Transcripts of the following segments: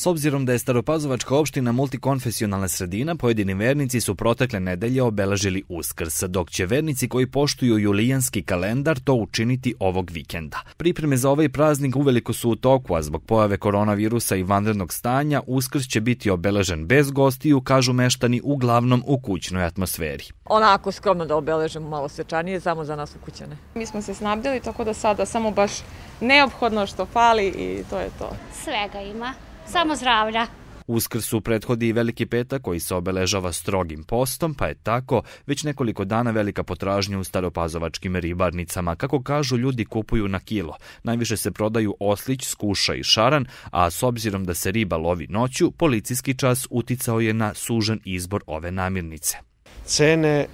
S obzirom da je Staropazovačka opština multikonfesionalna sredina, pojedini vernici su protekle nedelje obeležili Uskrs, dok će vernici koji poštuju julijanski kalendar to učiniti ovog vikenda. Pripreme za ovaj praznik uveliko su u toku, a zbog pojave koronavirusa i vanrednog stanja, Uskrs će biti obeležen bez gostiju, kažu meštani, uglavnom u kućnoj atmosferi. Onako skromno da obeležemo malo svečanije, samo za nas u kućane. Mi smo se snabdili, tako da sada samo baš neophodno što fali i to je to. Svega ima Samo zdravlja. Uskrsu prethodi i Veliki petak koji se obeležava strogim postom, pa je tako već nekoliko dana velika potražnja u staropazovačkim ribarnicama. Kako kažu, ljudi kupuju na kilo. Najviše se prodaju oslić, skuša i šaran, a s obzirom da se riba lovi noću, policijski čas uticao je na sužen izbor ove namirnice. Cene e,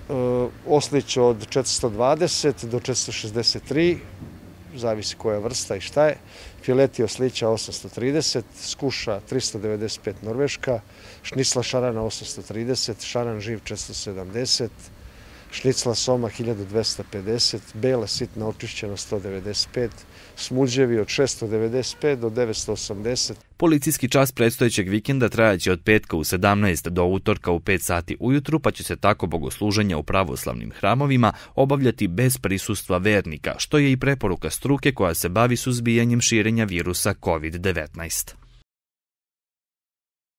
oslić od 420 do 463, zavisi koja vrsta i šta je. Fileti oslića 830, skuša 395 norveška, šnisla šarana 830, šaran živ 470, šlicla soma 1250, bela sitna očišćena 195, smuđevi od 695 do 980. Policijski čas predstojećeg vikenda trajaće od petka u 17 do utorka u 5 sati ujutru, pa će se tako bogosluženja u pravoslavnim hramovima obavljati bez prisustva vernika, što je i preporuka struke koja se bavi suzbijanjem širenja virusa COVID-19.